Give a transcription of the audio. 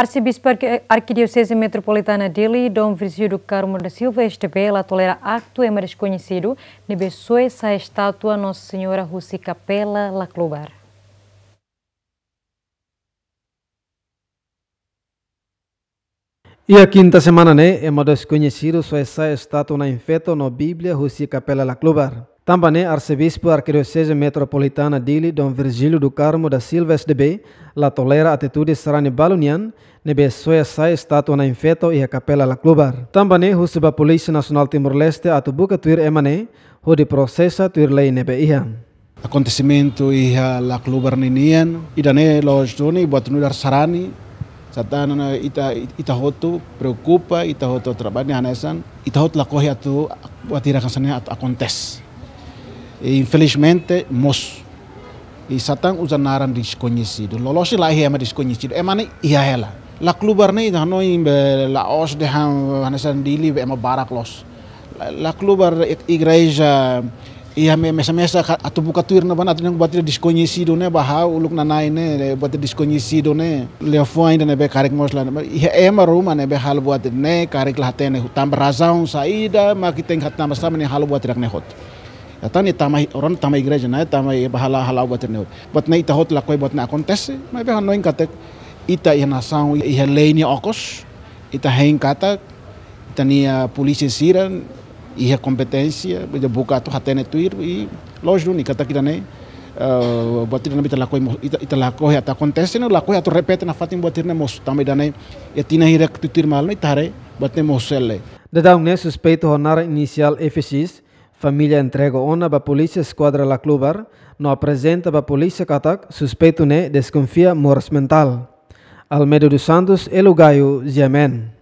Arcebispo Arquidiocese Metropolitana Dili, Dom Virgílio Carmo da Silva, Estebela, tolera acto e desconhecido, nebessou essa estátua Nossa Senhora Rússia Capela Laclobar. E a quinta semana, né? É mais desconhecido, só essa é estátua na infeta, na Bíblia, Rússia Capela Laclobar. Também arcebispo arkidiocese metropolitana Dili Don Virgilio do Carmo da de B. la tolera atitude sarani balunian nebe soya sai estátua na infeto ia kapela la clubar. Também husiba polisi nasional timur leste atubuka tuir emane ho di processa tuir lei nebe iha. acontecimento iha la clubar ninian idane lo joni buat nular sarani satana na ita ita hotu preocupa ita hotu trabani hanesan ita hotu la kohi atu atira at, acontece E, infelizmente mos e satan usa naran desconhecido lolosi lá hema desconhecido e mane ia ela la clubar nei da noi la os de han hanasan dili be ma los la clubar igreja ia me mesa mesa atu buka tuir na bana tinang batir desconhecido né baha uluk na nai ne batir desconhecido ne le foi ainda ne be karek mos la ia ema ma ruma be hal buat ne karek la tene hutam razaun saida ma kiteng hatam sama ne hal buat rak ne hot tani tamai oron tamai igreja na tamai bahala hala bater neu bat nei ta hot la koi bat na kontes mai be hanoin katek ita ina são ia leini okos ita hein kata tania ah, polisi siran kompetensi, competência de buka to hatene tuir i loj duni kata kita nei ah, buat tidak nabi koi ita la atau ata kontes ne la repete na fatin batir ne tamai dana ya tina hirak tutir hari, buat tare batne moselle Dadaung ne suspeito honara inisial Efesis Familia ona policia esquadra la clubar, no apresenta va policia catac, suspeito ne desconfia morts mental. Almedo dos Santos, Elugaio, Ziamen.